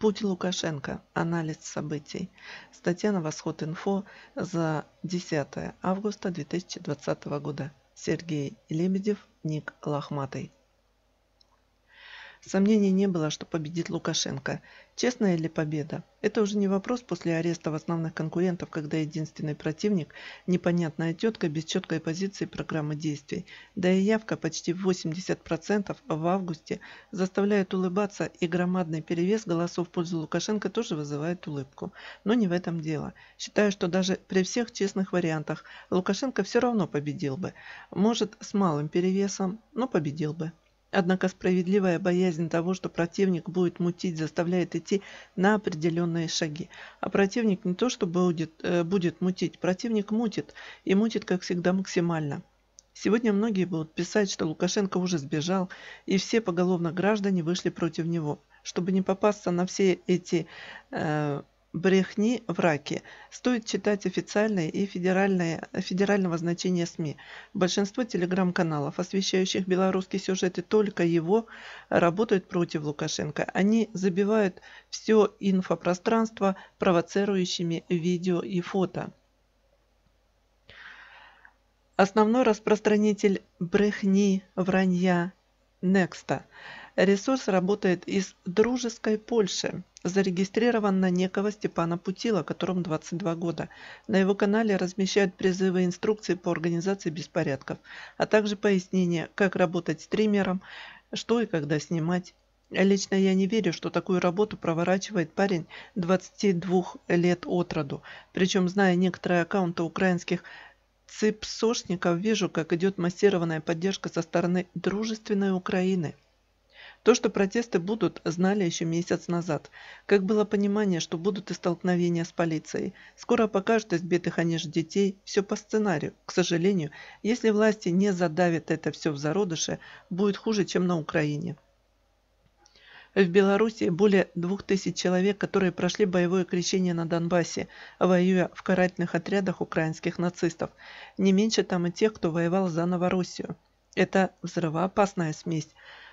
Путь Лукашенко. Анализ событий. Статья на Восход Инфо за 10 августа 2020 года. Сергей Лебедев, Ник Лохматый. Сомнений не было, что победит Лукашенко. Честная ли победа? Это уже не вопрос после ареста основных конкурентов, когда единственный противник – непонятная тетка без четкой позиции программы действий. Да и явка почти 80% в августе заставляет улыбаться, и громадный перевес голосов в пользу Лукашенко тоже вызывает улыбку. Но не в этом дело. Считаю, что даже при всех честных вариантах Лукашенко все равно победил бы. Может, с малым перевесом, но победил бы. Однако справедливая боязнь того, что противник будет мутить, заставляет идти на определенные шаги. А противник не то, что будет, э, будет мутить, противник мутит, и мутит, как всегда, максимально. Сегодня многие будут писать, что Лукашенко уже сбежал, и все поголовно граждане вышли против него. Чтобы не попасться на все эти... Э, брехни враки. стоит читать официальные и федеральные, федерального значения СМИ. Большинство телеграм-каналов, освещающих белорусские сюжеты только его, работают против Лукашенко. Они забивают все инфопространство провоцирующими видео и фото. Основной распространитель брехни, вранья, Некста – Ресурс работает из дружеской Польши. Зарегистрирован на некого Степана Путила, которому 22 года. На его канале размещают призывы и инструкции по организации беспорядков, а также пояснения, как работать стримером, что и когда снимать. Лично я не верю, что такую работу проворачивает парень 22 лет от роду. Причем, зная некоторые аккаунты украинских ципсошников, вижу, как идет массированная поддержка со стороны дружественной Украины. То, что протесты будут, знали еще месяц назад. Как было понимание, что будут и столкновения с полицией. Скоро покажут избитых одежд детей. Все по сценарию. К сожалению, если власти не задавят это все в зародыше, будет хуже, чем на Украине. В Беларуси более 2000 человек, которые прошли боевое крещение на Донбассе, воюя в карательных отрядах украинских нацистов. Не меньше там и тех, кто воевал за Новороссию. Это взрывоопасная смесь.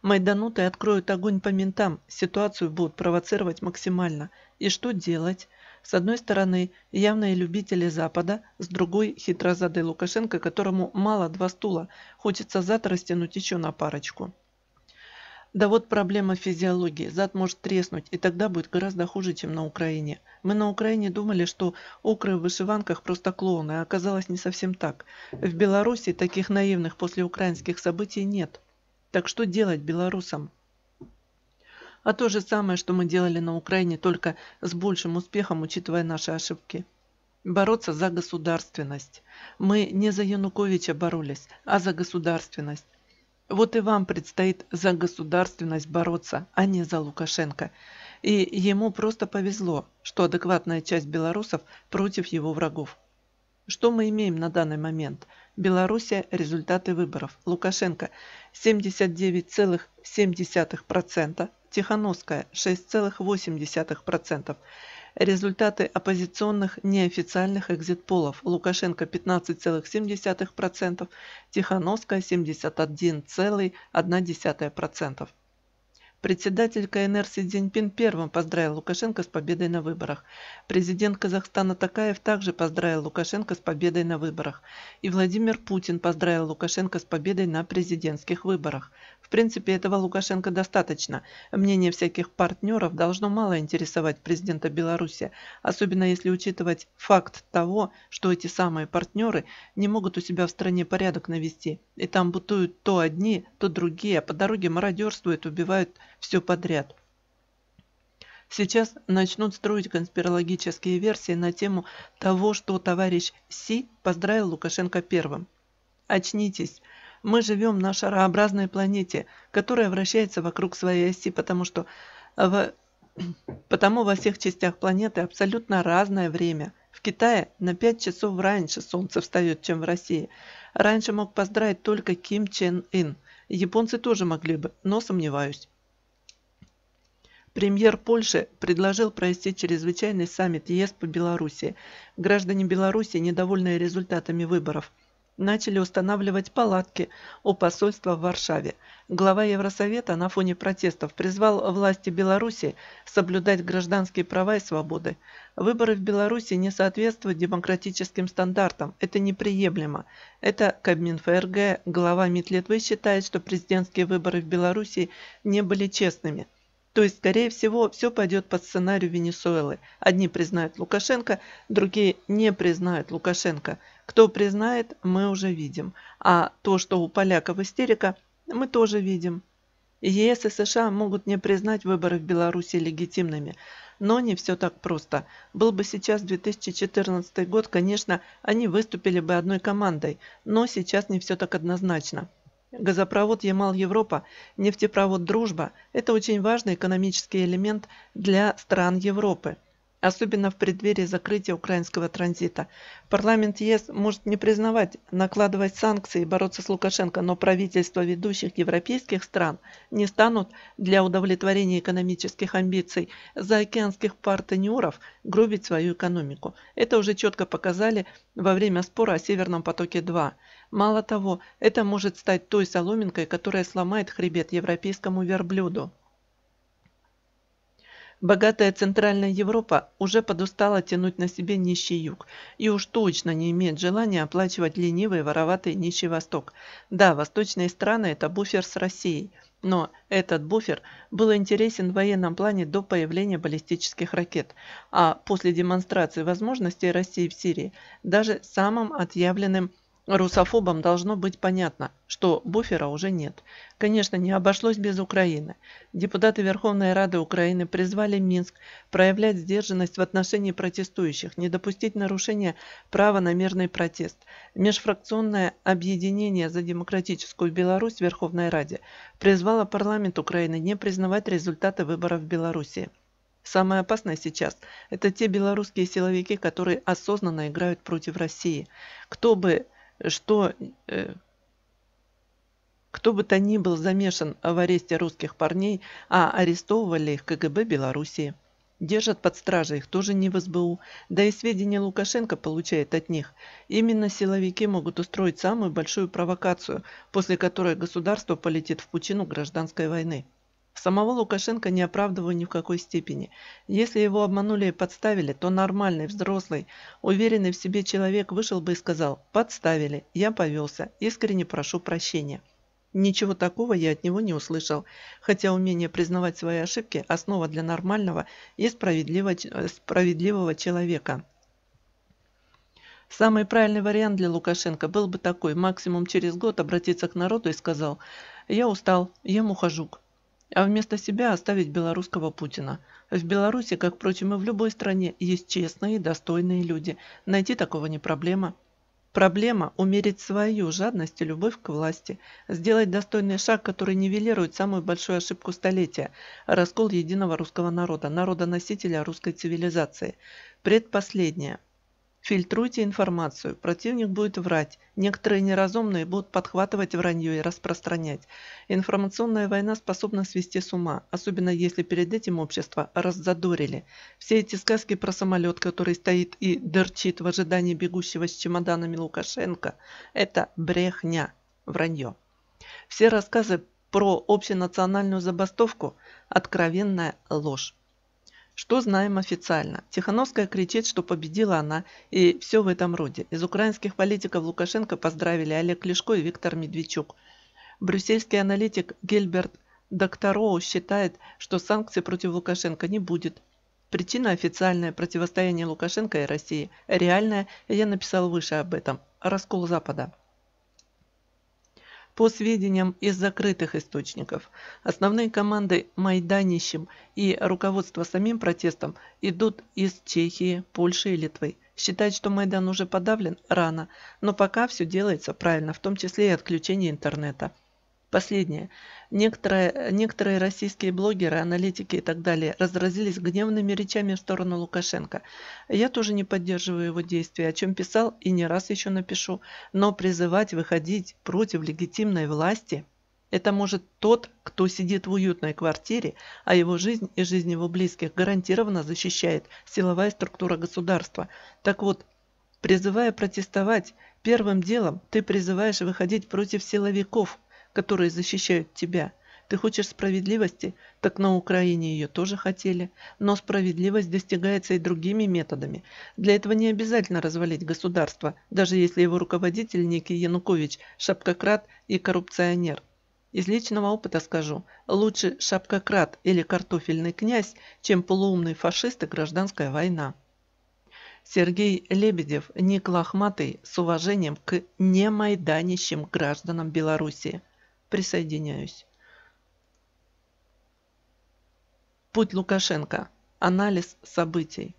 Майдануты откроют огонь по ментам, ситуацию будут провоцировать максимально. И что делать? С одной стороны, явные любители Запада, с другой – хитрозадый Лукашенко, которому мало два стула, хочется зад растянуть еще на парочку. Да вот проблема физиологии. Зад может треснуть, и тогда будет гораздо хуже, чем на Украине. Мы на Украине думали, что окры в вышиванках просто клоуны, а оказалось не совсем так. В Беларуси таких наивных после украинских событий нет. Так что делать белорусам? А то же самое, что мы делали на Украине, только с большим успехом, учитывая наши ошибки. Бороться за государственность. Мы не за Януковича боролись, а за государственность. Вот и вам предстоит за государственность бороться, а не за Лукашенко. И ему просто повезло, что адекватная часть белорусов против его врагов. Что мы имеем на данный момент? Белоруссия. Результаты выборов. Лукашенко 79,7%. Тихановская 6,8%. Результаты оппозиционных неофициальных экзит-полов. Лукашенко 15,7%, Тихановская 71,1%. Председатель КНР Си Цзиньпин первым поздравил Лукашенко с победой на выборах. Президент Казахстана Такаев также поздравил Лукашенко с победой на выборах. И Владимир Путин поздравил Лукашенко с победой на президентских выборах. В принципе, этого Лукашенко достаточно. Мнение всяких партнеров должно мало интересовать президента Беларуси, особенно если учитывать факт того, что эти самые партнеры не могут у себя в стране порядок навести. И там бутуют то одни, то другие, а по дороге мародерствуют, убивают все подряд. Сейчас начнут строить конспирологические версии на тему того, что товарищ Си поздравил Лукашенко первым. Очнитесь, мы живем на шарообразной планете, которая вращается вокруг своей оси, потому что в... потому во всех частях планеты абсолютно разное время. В Китае на 5 часов раньше солнце встает, чем в России. Раньше мог поздравить только Ким Чен Ин. Японцы тоже могли бы, но сомневаюсь. Премьер Польши предложил провести чрезвычайный саммит ЕС по Беларуси. Граждане Беларуси, недовольные результатами выборов, начали устанавливать палатки у посольства в Варшаве. Глава Евросовета на фоне протестов призвал власти Беларуси соблюдать гражданские права и свободы. Выборы в Беларуси не соответствуют демократическим стандартам. Это неприемлемо. Это Кабмин ФРГ, глава Митлитвы считает, что президентские выборы в Беларуси не были честными – то есть, скорее всего, все пойдет по сценарию Венесуэлы. Одни признают Лукашенко, другие не признают Лукашенко. Кто признает, мы уже видим. А то, что у поляков истерика, мы тоже видим. ЕС и США могут не признать выборы в Беларуси легитимными. Но не все так просто. Был бы сейчас 2014 год, конечно, они выступили бы одной командой, но сейчас не все так однозначно. Газопровод Ямал-Европа, нефтепровод Дружба – это очень важный экономический элемент для стран Европы, особенно в преддверии закрытия украинского транзита. Парламент ЕС может не признавать, накладывать санкции и бороться с Лукашенко, но правительства ведущих европейских стран не станут для удовлетворения экономических амбиций заокеанских партнеров грубить свою экономику. Это уже четко показали во время спора о Северном потоке-2. Мало того, это может стать той соломинкой, которая сломает хребет европейскому верблюду. Богатая Центральная Европа уже подустала тянуть на себе нищий юг и уж точно не имеет желания оплачивать ленивый вороватый нищий Восток. Да, восточные страны – это буфер с Россией, но этот буфер был интересен в военном плане до появления баллистических ракет, а после демонстрации возможностей России в Сирии даже самым отъявленным – Русофобам должно быть понятно, что буфера уже нет. Конечно, не обошлось без Украины. Депутаты Верховной Рады Украины призвали Минск проявлять сдержанность в отношении протестующих, не допустить нарушения права на мирный протест. Межфракционное объединение за демократическую Беларусь в Верховной Раде призвало парламент Украины не признавать результаты выборов в Беларуси. Самое опасное сейчас – это те белорусские силовики, которые осознанно играют против России. Кто бы что э, кто бы то ни был замешан в аресте русских парней, а арестовывали их КГБ Белоруссии. Держат под стражей их тоже не в СБУ, да и сведения Лукашенко получает от них. Именно силовики могут устроить самую большую провокацию, после которой государство полетит в пучину гражданской войны. Самого Лукашенко не оправдываю ни в какой степени. Если его обманули и подставили, то нормальный, взрослый, уверенный в себе человек вышел бы и сказал «подставили, я повелся, искренне прошу прощения». Ничего такого я от него не услышал, хотя умение признавать свои ошибки – основа для нормального и справедливого, э, справедливого человека. Самый правильный вариант для Лукашенко был бы такой – максимум через год обратиться к народу и сказал «я устал, я ухажук, а вместо себя оставить белорусского Путина. В Беларуси, как, впрочем, и в любой стране, есть честные и достойные люди. Найти такого не проблема. Проблема – умерить свою жадность и любовь к власти, сделать достойный шаг, который нивелирует самую большую ошибку столетия – раскол единого русского народа, народа-носителя русской цивилизации. Предпоследнее – Фильтруйте информацию. Противник будет врать. Некоторые неразумные будут подхватывать вранье и распространять. Информационная война способна свести с ума, особенно если перед этим общество раззадорили. Все эти сказки про самолет, который стоит и дырчит в ожидании бегущего с чемоданами Лукашенко – это брехня, вранье. Все рассказы про общенациональную забастовку – откровенная ложь. Что знаем официально? Тихановская кричит, что победила она, и все в этом роде. Из украинских политиков Лукашенко поздравили Олег Лешко и Виктор Медведчук. Брюссельский аналитик Гельберт Доктороу считает, что санкций против Лукашенко не будет. Причина официальное противостояние Лукашенко и России. Реальное, я написал выше об этом, раскол Запада. По сведениям из закрытых источников, основные команды майданищем и руководство самим протестом идут из Чехии, Польши и Литвы. Считать, что Майдан уже подавлен, рано, но пока все делается правильно, в том числе и отключение интернета. Последнее. Некоторые, некоторые российские блогеры, аналитики и так далее разразились гневными речами в сторону Лукашенко. Я тоже не поддерживаю его действия, о чем писал и не раз еще напишу. Но призывать выходить против легитимной власти – это может тот, кто сидит в уютной квартире, а его жизнь и жизнь его близких гарантированно защищает силовая структура государства. Так вот, призывая протестовать, первым делом ты призываешь выходить против силовиков – которые защищают тебя. Ты хочешь справедливости, так на Украине ее тоже хотели. Но справедливость достигается и другими методами. Для этого не обязательно развалить государство, даже если его руководитель некий Янукович – шапкократ и коррупционер. Из личного опыта скажу, лучше шапкократ или картофельный князь, чем полуумный фашист и гражданская война. Сергей Лебедев, ник лохматый, с уважением к немайданищим гражданам Белоруссии присоединяюсь. Путь Лукашенко. Анализ событий.